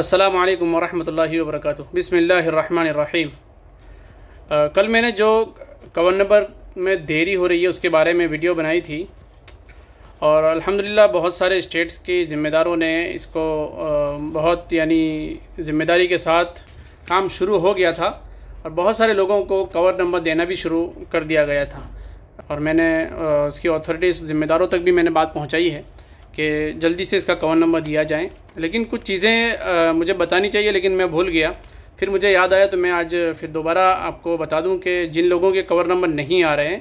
अस्सलाम वालेकुम रहमतुल्लाहि व बरकातुहू बिस्मिल्लाहिर्रहमानिर्रहीम कल मैंने जो कवर नंबर में देरी हो रही है उसके बारे में वीडियो बनाई थी और अल्हम्दुलिल्लाह बहुत सारे स्टेट्स के ज़िम्मेदारों ने इसको uh, बहुत यानी ज़िम्मेदारी के साथ काम शुरू हो गया था और बहुत सारे लोगों को कवर नंबर देना भी शुरू कर दिया गया था और मैंने uh, उसकी अथॉरिटीज़ ज़िम्मेदारों तक भी मैंने बात पहुँचाई है कि जल्दी से इसका कवर नंबर दिया जाए लेकिन कुछ चीज़ें मुझे बतानी चाहिए लेकिन मैं भूल गया फिर मुझे याद आया तो मैं आज फिर दोबारा आपको बता दूं कि जिन लोगों के कवर नंबर नहीं आ रहे हैं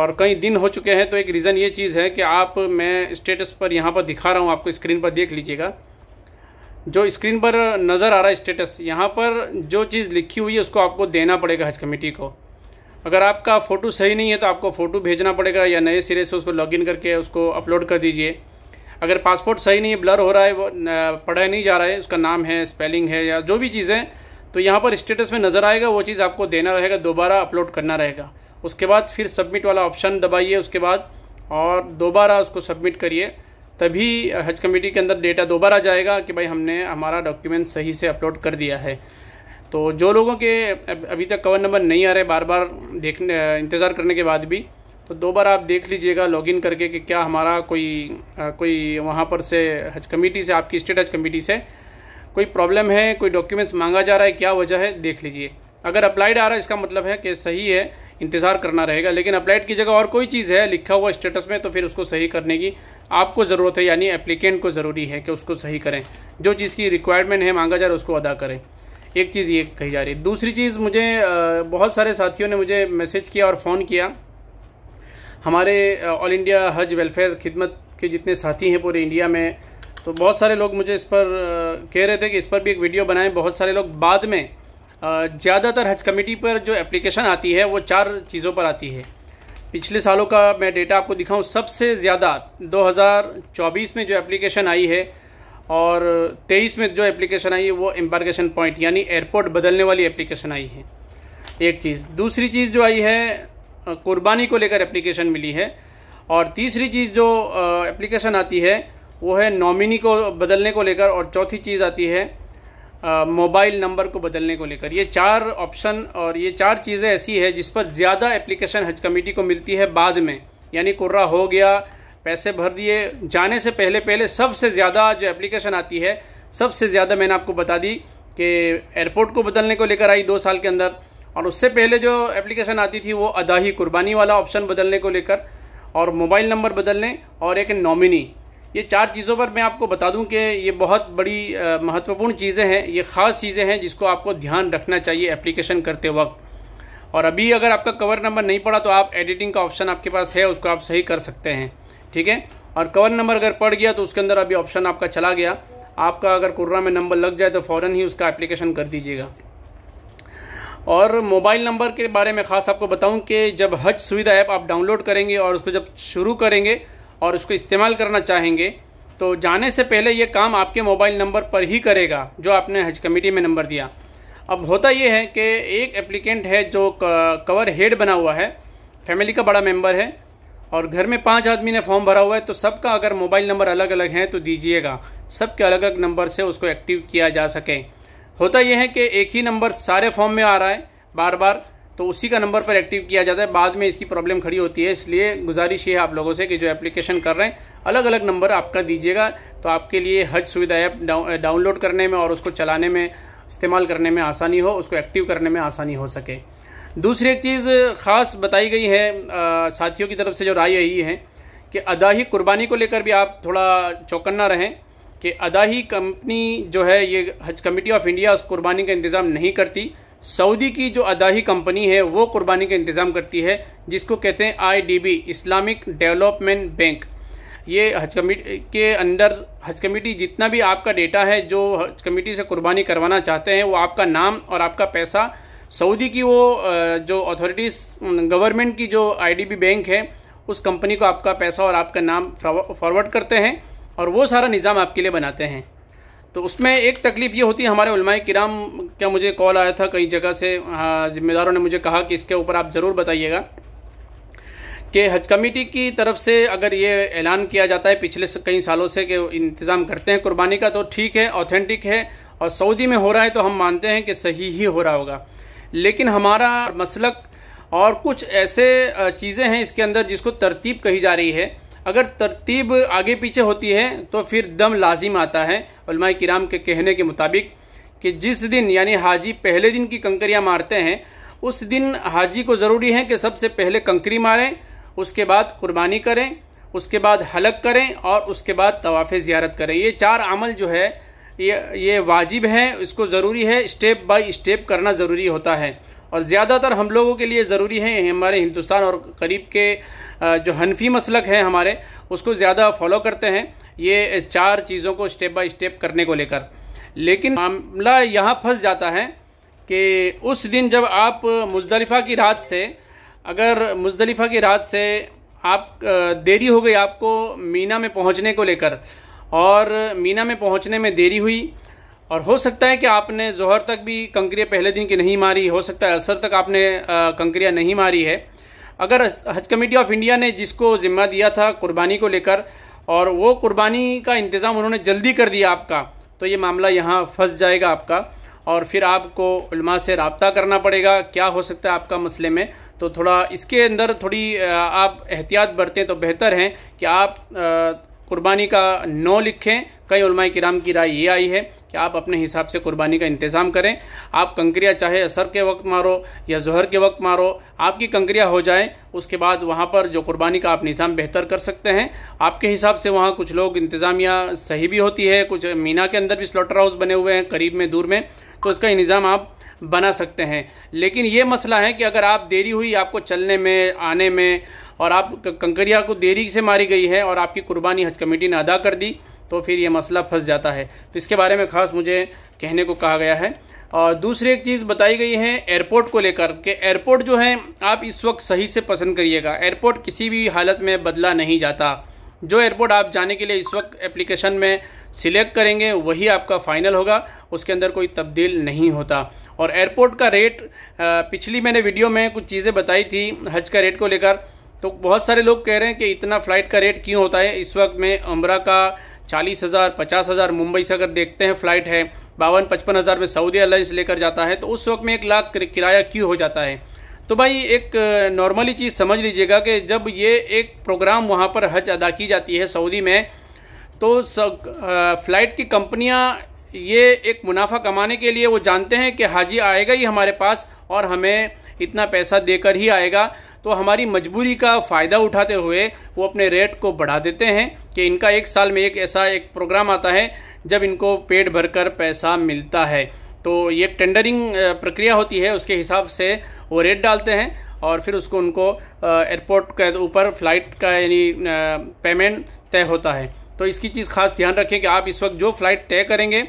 और कई दिन हो चुके हैं तो एक रीज़न ये चीज़ है कि आप मैं स्टेटस पर यहाँ पर दिखा रहा हूँ आपको स्क्रीन पर देख लीजिएगा जो स्क्रीन पर नज़र आ रहा है स्टेटस यहाँ पर जो चीज़ लिखी हुई है उसको आपको देना पड़ेगा हज कमेटी को अगर आपका फ़ोटो सही नहीं है तो आपको फ़ोटो भेजना पड़ेगा या नए सिरे से उस पर लॉगिन करके उसको अपलोड कर दीजिए अगर पासपोर्ट सही नहीं है ब्लर हो रहा है वो पढ़ा नहीं जा रहा है उसका नाम है स्पेलिंग है या जो भी चीज़ें तो यहाँ पर स्टेटस में नज़र आएगा वो चीज़ आपको देना रहेगा दोबारा अपलोड करना रहेगा उसके बाद फिर सबमिट वाला ऑप्शन दबाइए उसके बाद और दोबारा उसको सबमिट करिए तभी हज कमेटी के अंदर डेटा दोबारा जाएगा कि भाई हमने हमारा डॉक्यूमेंट सही से अपलोड कर दिया है तो जो लोगों के अभी तक कवर नंबर नहीं आ रहे बार बार देखने इंतज़ार करने के बाद भी तो दो बार आप देख लीजिएगा लॉगिन करके कि क्या हमारा कोई आ, कोई वहाँ पर से हज कमेटी से आपकी स्टेट हज कमेटी से कोई प्रॉब्लम है कोई डॉक्यूमेंट्स मांगा जा रहा है क्या वजह है देख लीजिए अगर अप्लाइड आ रहा है इसका मतलब है कि सही है इंतज़ार करना रहेगा लेकिन अप्लाइड की जगह और कोई चीज़ है लिखा हुआ स्टेटस में तो फिर उसको सही करने की आपको ज़रूरत है यानी एप्लीकेंट को ज़रूरी है कि उसको सही करें जो चीज़ की रिक्वायरमेंट है मांगा जा रहा है उसको अदा करें एक चीज़ ये कही जा रही है दूसरी चीज़ मुझे बहुत सारे साथियों ने मुझे मैसेज किया और फ़ोन किया हमारे ऑल इंडिया हज वेलफेयर खिदमत के जितने साथी हैं पूरे इंडिया में तो बहुत सारे लोग मुझे इस पर कह रहे थे कि इस पर भी एक वीडियो बनाएं बहुत सारे लोग बाद में ज़्यादातर हज कमेटी पर जो एप्लीकेशन आती है वो चार चीज़ों पर आती है पिछले सालों का मैं डेटा आपको दिखाऊं सबसे ज़्यादा 2024 में जो एप्लीकेशन आई है और 23 में जो एप्लीकेशन आई है वो एम्बार्केशन पॉइंट यानी एयरपोर्ट बदलने वाली एप्लीकेशन आई है एक चीज़ दूसरी चीज़ जो आई है कुर्बानी को लेकर एप्लीकेशन मिली है और तीसरी चीज़ जो एप्लीकेशन आती है वो है नॉमिनी को बदलने को लेकर और चौथी चीज़ आती है मोबाइल नंबर को बदलने को लेकर ये चार ऑप्शन और ये चार चीज़ें ऐसी है जिस पर ज़्यादा एप्लीकेशन हज कमेटी को मिलती है बाद में यानी कुर्रा हो गया पैसे भर दिए जाने से पहले पहले सबसे ज़्यादा जो एप्लीकेशन आती है सबसे ज़्यादा मैंने आपको बता दी कि एयरपोर्ट को बदलने को लेकर आई दो साल के अंदर और उससे पहले जो एप्लीकेशन आती थी वो अदाही कुर्बानी वाला ऑप्शन बदलने को लेकर और मोबाइल नंबर बदलने और एक नॉमिनी ये चार चीज़ों पर मैं आपको बता दूं कि ये बहुत बड़ी महत्वपूर्ण चीज़ें हैं ये ख़ास चीज़ें हैं जिसको आपको ध्यान रखना चाहिए एप्लीकेशन करते वक्त और अभी अगर आपका कवर नंबर नहीं पड़ा तो आप एडिटिंग का ऑप्शन आपके पास है उसको आप सही कर सकते हैं ठीक है और कवर नंबर अगर पड़ गया तो उसके अंदर अभी ऑप्शन आपका चला गया आपका अगर कुर्रा में नंबर लग जाए तो फ़ौरन ही उसका एप्लीकेशन कर दीजिएगा और मोबाइल नंबर के बारे में ख़ास आपको बताऊं कि जब हज सुविधा ऐप आप डाउनलोड करेंगे और उसको जब शुरू करेंगे और उसको इस्तेमाल करना चाहेंगे तो जाने से पहले ये काम आपके मोबाइल नंबर पर ही करेगा जो आपने हज कमेटी में नंबर दिया अब होता ये है कि एक एप्लीकेंट है जो कवर हेड बना हुआ है फैमिली का बड़ा मेम्बर है और घर में पाँच आदमी ने फॉर्म भरा हुआ है तो सबका अगर मोबाइल नंबर अलग अलग है तो दीजिएगा सबके अलग अलग नंबर से उसको एक्टिव किया जा सके होता यह है कि एक ही नंबर सारे फॉर्म में आ रहा है बार बार तो उसी का नंबर पर एक्टिव किया जाता है बाद में इसकी प्रॉब्लम खड़ी होती है इसलिए गुजारिश ये है आप लोगों से कि जो एप्लीकेशन कर रहे हैं अलग अलग नंबर आपका दीजिएगा तो आपके लिए हज सुविधा ऐप डाउनलोड करने में और उसको चलाने में इस्तेमाल करने में आसानी हो उसको एक्टिव करने में आसानी हो सके दूसरी एक चीज़ ख़ास बताई गई है आ, साथियों की तरफ से जो राय यही है कि अदाही कुर्बानी को लेकर भी आप थोड़ा चौकन्ना रहें कि अदाही कंपनी जो है ये हज कमेटी ऑफ इंडिया उस कुर्बानी का इंतज़ाम नहीं करती सऊदी की जो अदाही कंपनी है वो कुर्बानी का इंतज़ाम करती है जिसको कहते हैं आईडीबी इस्लामिक डेवलपमेंट बैंक ये हज कमेटी के अंदर हज कमेटी जितना भी आपका डेटा है जो हज कमेटी से कुर्बानी करवाना चाहते हैं वो आपका नाम और आपका पैसा सऊदी की वो जो अथॉरिटीज़ गवर्नमेंट की जो आईडीबी बैंक है उस कंपनी को आपका पैसा और आपका नाम फॉरवर्ड करते हैं और वो सारा निज़ाम आपके लिए बनाते हैं तो उसमें एक तकलीफ़ ये होती है हमारे उलमाए किराम क्या मुझे कॉल आया था कई जगह से हाँ, ज़िम्मेदारों ने मुझे कहा कि इसके ऊपर आप ज़रूर बताइएगा कि हज कमेटी की तरफ से अगर ये ऐलान किया जाता है पिछले कई सालों से कि इंतज़ाम करते हैं कुर्बानी का तो ठीक है ऑथेंटिक है और सऊदी में हो रहा है तो हम मानते हैं कि सही ही हो रहा होगा लेकिन हमारा मसलक और कुछ ऐसे चीज़ें हैं इसके अंदर जिसको तरतीब कही जा रही है अगर तरतीब आगे पीछे होती है तो फिर दम लाजिम आता है किराम के कहने के मुताबिक कि जिस दिन यानी हाजी पहले दिन की कंकरियाँ मारते हैं उस दिन हाजी को ज़रूरी है कि सबसे पहले कंकरी मारें उसके बाद कुर्बानी करें उसके बाद हलक करें और उसके बाद तवाफ़ ज़्यारत करें ये चार अमल जो है ये ये वाजिब है इसको ज़रूरी है स्टेप बाय स्टेप करना ज़रूरी होता है और ज़्यादातर हम लोगों के लिए ज़रूरी है हमारे हिंदुस्तान और करीब के जो हनफी मसलक है हमारे उसको ज़्यादा फॉलो करते हैं ये चार चीज़ों को स्टेप बाय स्टेप करने को लेकर लेकिन मामला यहाँ फंस जाता है कि उस दिन जब आप मुजदलिफ़ा की रात से अगर मुजदलिफ़ा की रात से आप देरी हो गई आपको मीना में पहुँचने को लेकर और मीना में पहुँचने में देरी हुई और हो सकता है कि आपने जोहर तक भी कंकरिया पहले दिन की नहीं मारी हो सकता है असर तक आपने कंकरिया नहीं मारी है अगर हज कमेटी ऑफ इंडिया ने जिसको ज़िम्मा दिया था कुर्बानी को लेकर और वो कुर्बानी का इंतज़ाम उन्होंने जल्दी कर दिया आपका तो ये मामला यहाँ फंस जाएगा आपका और फिर आपको उलमा से रबता करना पड़ेगा क्या हो सकता है आपका मसले में तो थोड़ा इसके अंदर थोड़ी आप एहतियात बरतें तो बेहतर हैं कि आप कुर्बानी का नो लिखें कई उलमा किराम की राय ये आई है कि आप अपने हिसाब से कुर्बानी का इंतज़ाम करें आप कंकरिया चाहे असर के वक्त मारो या जहर के वक्त मारो आपकी कंकरिया हो जाए उसके बाद वहाँ पर जो कुर्बानी का आप निज़ाम बेहतर कर सकते हैं आपके हिसाब से वहाँ कुछ लोग इंतज़ामिया सही भी होती है कुछ मीना के अंदर भी स्लॉटर हाउस बने हुए हैं करीब में दूर में तो इसका निज़ाम आप बना सकते हैं लेकिन ये मसला है कि अगर आप देरी हुई आपको चलने में आने में और आप कंकरिया को देरी से मारी गई है और आपकी कुर्बानी हज कमेटी ने अदा कर दी तो फिर ये मसला फंस जाता है तो इसके बारे में ख़ास मुझे कहने को कहा गया है और दूसरी एक चीज़ बताई गई है एयरपोर्ट को लेकर कि एयरपोर्ट जो है आप इस वक्त सही से पसंद करिएगा एयरपोर्ट किसी भी हालत में बदला नहीं जाता जो एयरपोर्ट आप जाने के लिए इस वक्त एप्लीकेशन में सिलेक्ट करेंगे वही आपका फ़ाइनल होगा उसके अंदर कोई तब्दील नहीं होता और एयरपोर्ट का रेट पिछली मैंने वीडियो में कुछ चीज़ें बताई थी हज का रेट को लेकर तो बहुत सारे लोग कह रहे हैं कि इतना फ़्लाइट का रेट क्यों होता है इस वक्त में अमरा का चालीस हज़ार पचास हज़ार मुंबई से अगर देखते हैं फ़्लाइट है बावन पचपन हज़ार में सऊदी एयरलाइंस लेकर जाता है तो उस वक्त में एक लाख किराया क्यों हो जाता है तो भाई एक नॉर्मली चीज़ समझ लीजिएगा कि जब ये एक प्रोग्राम वहाँ पर हज अदा की जाती है सऊदी में तो सब फ्लाइट की कंपनियां ये एक मुनाफा कमाने के लिए वो जानते हैं कि हाजी आएगा ही हमारे पास और हमें इतना पैसा देकर ही आएगा तो हमारी मजबूरी का फ़ायदा उठाते हुए वो अपने रेट को बढ़ा देते हैं कि इनका एक साल में एक ऐसा एक प्रोग्राम आता है जब इनको पेट भरकर पैसा मिलता है तो ये टेंडरिंग प्रक्रिया होती है उसके हिसाब से वो रेट डालते हैं और फिर उसको उनको एयरपोर्ट के ऊपर फ्लाइट का यानी पेमेंट तय होता है तो इसकी चीज़ खास ध्यान रखें कि आप इस वक्त जो फ्लाइट तय करेंगे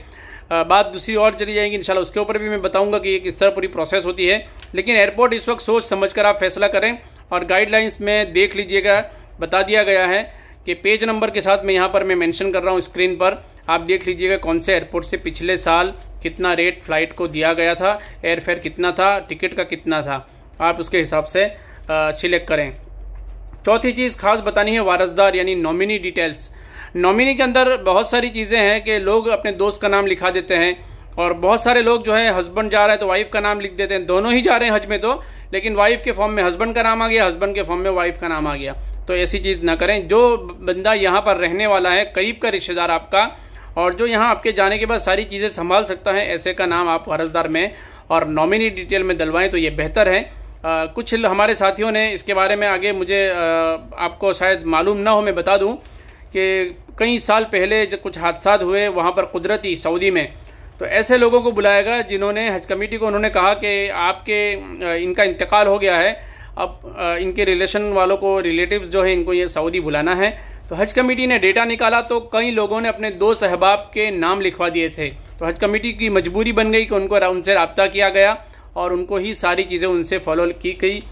बात दूसरी और चली जाएगी इंशाल्लाह उसके ऊपर भी मैं बताऊंगा कि ये किस तरह पूरी प्रोसेस होती है लेकिन एयरपोर्ट इस वक्त सोच समझकर आप फैसला करें और गाइडलाइंस में देख लीजिएगा बता दिया गया है कि पेज नंबर के साथ मैं यहाँ पर मैं मेंशन कर रहा हूँ स्क्रीन पर आप देख लीजिएगा कौन से एयरपोर्ट से पिछले साल कितना रेट फ्लाइट को दिया गया था एयरफेयर कितना था टिकट का कितना था आप उसके हिसाब से सिलेक्ट करें चौथी चीज़ खास बतानी है वारसदार यानी नॉमिनी डिटेल्स नॉमिनी के अंदर बहुत सारी चीज़ें हैं कि लोग अपने दोस्त का नाम लिखा देते हैं और बहुत सारे लोग जो है हस्बैंड जा रहे हैं तो वाइफ का नाम लिख देते हैं दोनों ही जा रहे हैं हज में तो लेकिन वाइफ के फॉर्म में हस्बैंड का नाम आ गया हस्बैंड के फॉर्म में वाइफ का नाम आ गया तो ऐसी चीज़ ना करें जो बंदा यहाँ पर रहने वाला है करीब का रिश्तेदार आपका और जो यहाँ आपके जाने के बाद सारी चीज़ें संभाल सकता है ऐसे का नाम आप वारसदार में और नॉमिनी डिटेल में डलवाएं तो ये बेहतर है आ, कुछ हमारे साथियों ने इसके बारे में आगे मुझे आ, आपको शायद मालूम ना हो मैं बता दूँ कि कई साल पहले जब कुछ हादसा हुए वहाँ पर कुदरती सऊदी में तो ऐसे लोगों को बुलाएगा जिन्होंने हज कमेटी को उन्होंने कहा कि आपके इनका इंतकाल हो गया है अब इनके रिलेशन वालों को रिलेटिव्स जो है इनको ये सऊदी बुलाना है तो हज कमेटी ने डेटा निकाला तो कई लोगों ने अपने दो सहबाब के नाम लिखवा दिए थे तो हज कमेटी की मजबूरी बन गई कि उनको उनसे रबता किया गया और उनको ही सारी चीज़ें उनसे फॉलो की गई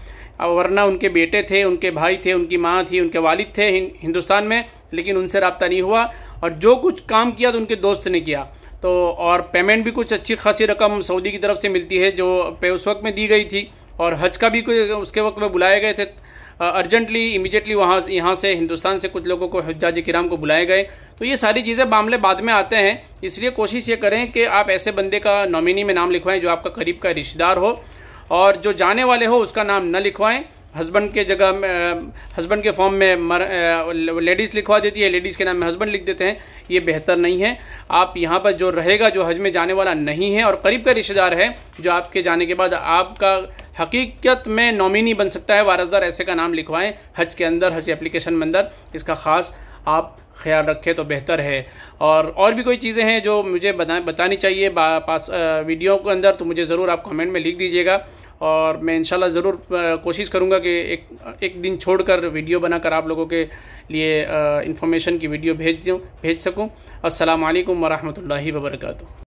वरना उनके बेटे थे उनके भाई थे उनकी माँ थी उनके वालिद थे हिंदुस्तान में लेकिन उनसे रबता नहीं हुआ और जो कुछ काम किया तो उनके दोस्त ने किया तो और पेमेंट भी कुछ अच्छी खासी रकम सऊदी की तरफ से मिलती है जो उस वक्त में दी गई थी और हज का भी उसके वक्त में बुलाए गए थे अर्जेंटली इमिजिएटली वहाँ यहाँ से हिंदुस्तान से कुछ लोगों को हजाज किराम को बुलाए गए तो ये सारी चीज़ें मामले बाद में आते हैं इसलिए कोशिश ये करें कि आप ऐसे बंदे का नॉमिनी में नाम लिखवाएं जो आपका करीब का रिश्तेदार हो और जो जाने वाले हो उसका नाम न लिखवाएं हस्बैंड के जगह में हस्बैंड के फॉर्म में लेडीज़ लिखवा देती है लेडीज़ के नाम में हस्बैंड लिख देते हैं ये बेहतर नहीं है आप यहाँ पर जो रहेगा जो हज में जाने वाला नहीं है और करीब का रिश्तेदार है जो आपके जाने के बाद आपका हकीकत में नॉमिनी बन सकता है वारसदार ऐसे का नाम लिखवाएं हज के अंदर हज एप्लीकेशन में अंदर इसका ख़ास आप ख्याल रखें तो बेहतर है और और भी कोई चीज़ें हैं जो मुझे बता बतानी चाहिए पास वीडियो के अंदर तो मुझे ज़रूर आप कमेंट में लिख दीजिएगा और मैं इंशाल्लाह ज़रूर कोशिश करूँगा कि एक एक दिन छोड़कर वीडियो बनाकर आप लोगों के लिए इन्फॉर्मेशन की वीडियो भेज दूँ भेज सकूँ असलकम वरहमल वर्का